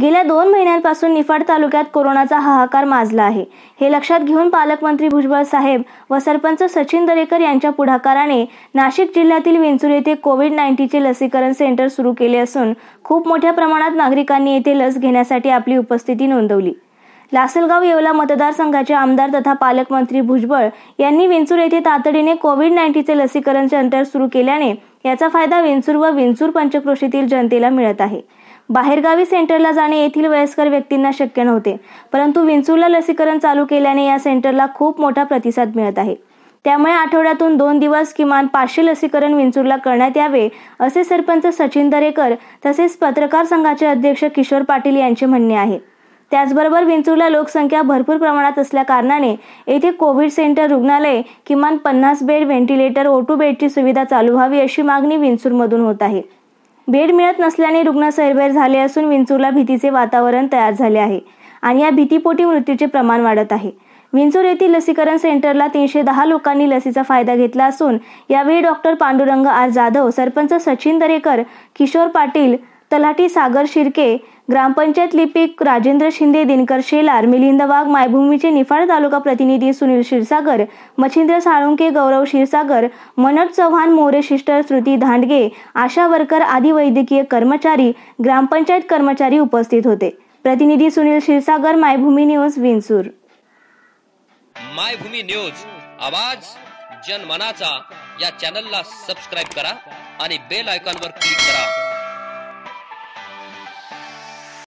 गेल्या दोन महिन्यांपासून निफाड तालुक्यात कोरोनाचा हाहाकार माजला आहे हे लक्षात घेऊन पालकमंत्री भुजबळ साहेब व सरपंच सचिन दरेकर यांच्या पुढाकाराने नाशिक जिल्ह्यातील विंचूर येथे कोविड नाईन्टीनचे लसीकरण सेंटर सुरू केले असून खूप मोठ्या प्रमाणात नागरिकांनी येथे लस घेण्यासाठी आपली उपस्थिती नोंदवली लासलगाव येवला मतदारसंघाचे आमदार तथा पालकमंत्री भुजबळ यांनी विंचूर येथे तातडीने कोविड नाईन्टीनचे लसीकरण सेंटर सुरू केल्याने याचा फायदा विंचूर व विंचूर पंचक्रोशीतील जनतेला मिळत आहे बाहेरगावी सेंटरला जाणे येथील वयस्कर व्यक्तींना शक्य नव्हते परंतु विंचूरला लसीकरण चालू केल्याने या सेंटरला खूप मोठा प्रतिसाद मिळत आहे त्यामुळे आठवड्यातून दोन दिवस किमान पाचशे लसीकरण विंचूरला करण्यात यावे असे सरपंच सचिन दरेकर तसेच पत्रकार संघाचे अध्यक्ष किशोर पाटील यांचे म्हणणे आहे त्याचबरोबर विंचूरला लोकसंख्या भरपूर प्रमाणात असल्या कारणाने येथे कोविड सेंटर रुग्णालय किमान पन्नास बेड व्हेंटिलेटर ओटू बेडची सुविधा चालू व्हावी अशी मागणी विंचूरमधून होत आहे बेड मिळत नसल्याने रुग्ण सैरभैर झाले असून विंचूरला भीतीचे वातावरण तयार झाले आहे आणि या भीतीपोटी मृत्यूचे प्रमाण वाढत आहे विंचूर येथील लसीकरण सेंटरला तीनशे दहा लोकांनी लसीचा फायदा घेतला असून यावेळी डॉक्टर पांडुरंग आर जाधव सरपंच सचिन दरेकर किशोर पाटील तलाठी सागर शिर्के ग्रामपंचायत लिपिक राजेंद्र शिंदे दिनकर शेलार मिलिंद वाघ मायभूमीचे निफाड तालुका प्रतिनिधी Sunil Kshirsagar Machhindra Salunke Gaurav Kshirsagar Manoj Chavan More sister Shruti Dhandge ASHA worker आदी वैद्यकीय कर्मचारी ग्रामपंचायत कर्मचारी उपस्थित होते प्रतिनिधी सुनील क्षीरसागर मायभूमी न्यूज विनसूर मायभूमी न्यूज आवाज जनमनाचा या चॅनलला सबस्क्राईब करा आणि बेल आयकॉनवर क्लिक करा